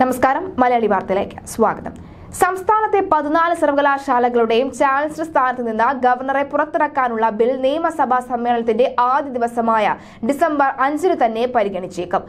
നമസ്കാരം മലയാളി വാർത്തയിലേക്ക് സ്വാഗതം സംസ്ഥാനത്തെ പതിനാല് സർവകലാശാലകളുടെയും ചാൻസലർ സ്ഥാനത്ത് നിന്ന് ഗവർണറെ പുറത്തിറക്കാനുള്ള ബിൽ നിയമസഭാ സമ്മേളനത്തിന്റെ ആദ്യ ദിവസമായ ഡിസംബർ അഞ്ചിന് തന്നെ പരിഗണിച്ചേക്കും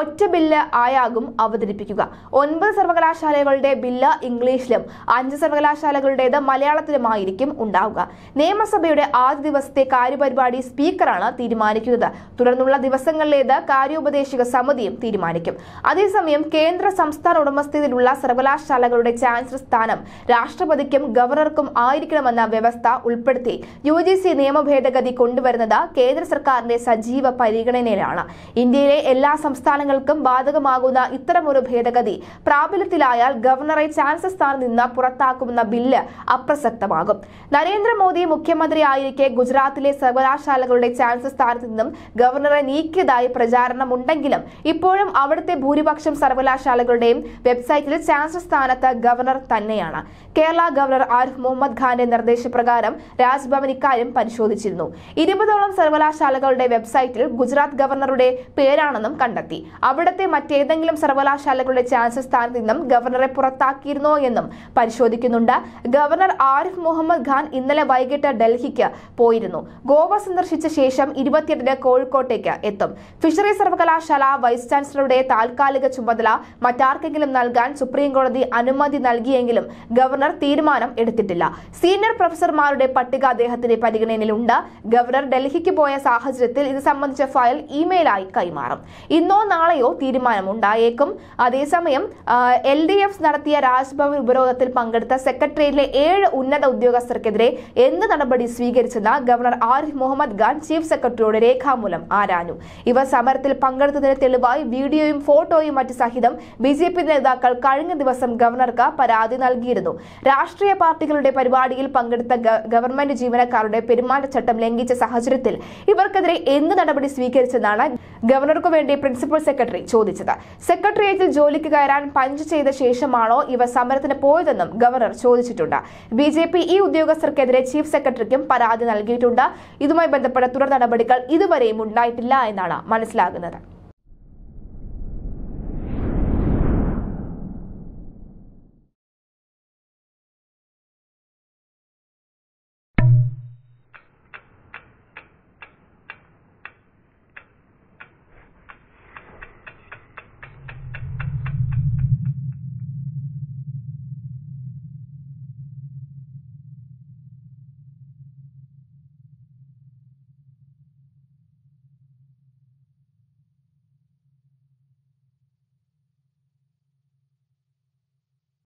ഒറ്റ ബില്ല് ആയാകും അവതരിപ്പിക്കുക ഒൻപത് സർവകലാശാലകളുടെ ബില്ല് ഇംഗ്ലീഷിലും അഞ്ച് സർവകലാശാലകളുടേത് മലയാളത്തിലുമായിരിക്കും ഉണ്ടാവുക നിയമസഭയുടെ ആദ്യ ദിവസത്തെ കാര്യപരിപാടി സ്പീക്കറാണ് തീരുമാനിക്കുന്നത് തുടർന്നുള്ള ദിവസങ്ങളിലേത് കാര്യോപദേശിക സമിതിയും തീരുമാനിക്കും അതേസമയം കേന്ദ്ര സംസ്ഥാന ഉടമസ്ഥതയിലുള്ള സർവകലാശാലകളുടെ ചാൻസലർ സ്ഥാനം രാഷ്ട്രപതിക്കും ഗവർണർക്കും ആയിരിക്കണമെന്ന വ്യവസ്ഥ ഉൾപ്പെടുത്തി യു ജി സി നിയമ ഭേദഗതി കൊണ്ടുവരുന്നത് കേന്ദ്ര സർക്കാരിന്റെ സജീവ പരിഗണനയിലാണ് ഇന്ത്യയിലെ എല്ലാ സംസ്ഥാന സംസ്ഥാനങ്ങൾക്കും ബാധകമാകുന്ന ഇത്തരമൊരു ഭേദഗതി പ്രാബല്യത്തിലായാൽ ഗവർണറെ ചാൻസലർ സ്ഥാനം നിന്ന് പുറത്താക്കുമെന്ന ബില്ല് അപ്രസക്തമാകും നരേന്ദ്രമോദി മുഖ്യമന്ത്രിയായിരിക്കെ ഗുജറാത്തിലെ സർവകലാശാലകളുടെ ചാൻസലർ സ്ഥാനത്ത് നിന്നും ഗവർണറെ നീക്കിയതായി പ്രചാരണമുണ്ടെങ്കിലും ഇപ്പോഴും അവിടുത്തെ ഭൂരിപക്ഷം സർവകലാശാലകളുടെയും വെബ്സൈറ്റിൽ ചാൻസലർ സ്ഥാനത്ത് ഗവർണർ തന്നെയാണ് കേരള ഗവർണർ ആരിഫ് മുഹമ്മദ് ഖാന്റെ നിർദ്ദേശപ്രകാരം രാജ്ഭവൻ ഇക്കാര്യം പരിശോധിച്ചിരുന്നു ഇരുപതോളം സർവകലാശാലകളുടെ വെബ്സൈറ്റിൽ ഗുജറാത്ത് ഗവർണറുടെ പേരാണെന്നും കണ്ടെത്തി അവിടത്തെ മറ്റേതെങ്കിലും സർവകലാശാലകളുടെ ചാൻസലർ സ്ഥാനത്ത് നിന്നും ഗവർണറെ പുറത്താക്കിയിരുന്നോ എന്നും പരിശോധിക്കുന്നുണ്ട് ഗവർണർ ആരിഫ് മുഹമ്മദ് ഖാൻ ഇന്നലെ വൈകിട്ട് ഡൽഹിക്ക് പോയിരുന്നു ഗോവ സന്ദർശിച്ച ശേഷം ഇരുപത്തിയെട്ടിന് കോഴിക്കോട്ടേക്ക് എത്തും ഫിഷറി സർവകലാശാല വൈസ് ചാൻസലറുടെ താൽക്കാലിക ചുമതല മറ്റാർക്കെങ്കിലും നൽകാൻ സുപ്രീംകോടതി അനുമതി നൽകിയെങ്കിലും ഗവർണർ തീരുമാനം എടുത്തിട്ടില്ല സീനിയർ പ്രൊഫസർമാരുടെ പട്ടിക അദ്ദേഹത്തിന്റെ പരിഗണനയിലുണ്ട് ഗവർണർ ഡൽഹിക്ക് പോയ സാഹചര്യത്തിൽ ഇത് സംബന്ധിച്ച ഫയൽ ഇമെയിലായി കൈമാറും ഇന്നോ നാളെയോ തീരുമാനമുണ്ടായേക്കും അതേസമയം എൽ ഡി എഫ് നടത്തിയ രാജ്ഭവൻ ഉപരോധത്തിൽ പങ്കെടുത്ത സെക്രട്ടേറിയറ്റിലെ ഏഴ് ഉന്നത ഉദ്യോഗസ്ഥർക്കെതിരെ എന്ത് നടപടി സ്വീകരിച്ചെന്ന് ഗവർണർ ആരിഫ് മുഹമ്മദ് ഖാൻ ചീഫ് സെക്രട്ടറിയോട് രേഖാമൂലം ആരാഞ്ഞു ഇവ സമരത്തിൽ പങ്കെടുത്തതിന് തെളിവായി വീഡിയോയും ഫോട്ടോയും മറ്റു സഹിതം ബി ജെ പി നേതാക്കൾ കഴിഞ്ഞ ദിവസം ഗവർണർക്ക് പരാതി നൽകിയിരുന്നു രാഷ്ട്രീയ പാർട്ടികളുടെ പരിപാടിയിൽ പങ്കെടുത്ത ഗവൺമെന്റ് ജീവനക്കാരുടെ പെരുമാറ്റച്ചട്ടം ലംഘിച്ച സാഹചര്യത്തിൽ ഇവർക്കെതിരെ എന്ത് നടപടി സ്വീകരിച്ചെന്നാണ് ഗവർണർക്കു വേണ്ടി പ്രിൻസിപ്പൽ സെക്രട്ടറി ചോദിച്ചത് സെക്രട്ടേറിയറ്റിൽ ജോലിക്ക് കയറാൻ പഞ്ച് ചെയ്ത ശേഷമാണോ ഇവ സമരത്തിന് പോയതെന്നും ഗവർണർ ചോദിച്ചിട്ടുണ്ട് ബി ഈ ഉദ്യോഗസ്ഥർക്കെതിരെ ചീഫ് സെക്രട്ടറിക്കും പരാതി നൽകിയിട്ടുണ്ട് ഇതുമായി ബന്ധപ്പെട്ട തുടർ നടപടികൾ ഇതുവരെയും ഉണ്ടായിട്ടില്ല എന്നാണ് മനസ്സിലാകുന്നത്